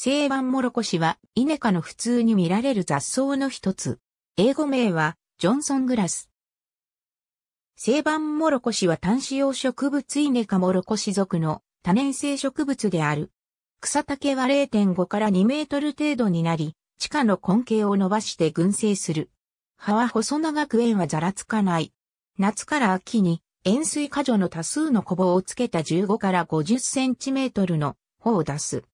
セーモロコシはイネ科の普通に見られる雑草の一つ。英語名はジョンソングラス。セーモロコシは単子葉植物イネ科モロコシ属の多年生植物である。草丈は0.5から2メートル程度になり、地下の根茎を伸ばして群生する。葉は細長く円はざらつかない。夏から秋に塩水果樹の多数の小棒をつけた15から50センチメートルの穂を出す。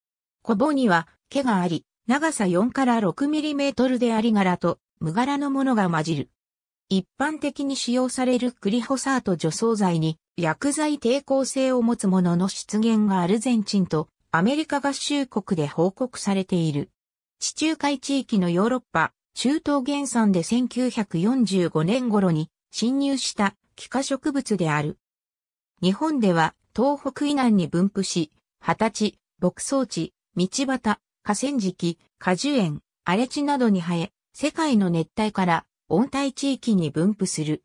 小棒には毛があり、長さ4から 6mm であり柄と無柄のものが混じる。一般的に使用されるクリホサート除草剤に薬剤抵抗性を持つものの出現がアルゼンチンとアメリカ合衆国で報告されている。地中海地域のヨーロッパ、中東原産で1945年頃に侵入した気化植物である。日本では東北以南に分布し、二十歳、牧草地、道端、河川敷、果樹園、荒れ地などに生え、世界の熱帯から温帯地域に分布する。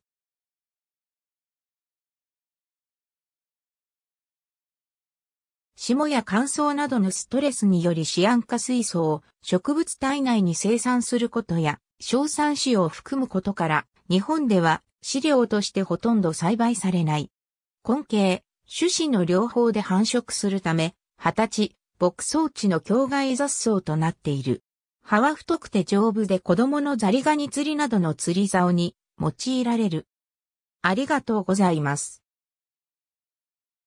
霜や乾燥などのストレスによりシアン化水素を植物体内に生産することや、硝酸塩を含むことから、日本では飼料としてほとんど栽培されない。根茎、種子の両方で繁殖するため、二十歳、牧草地の境外雑草となっている。葉は太くて丈夫で子供のザリガニ釣りなどの釣り竿に用いられる。ありがとうございます。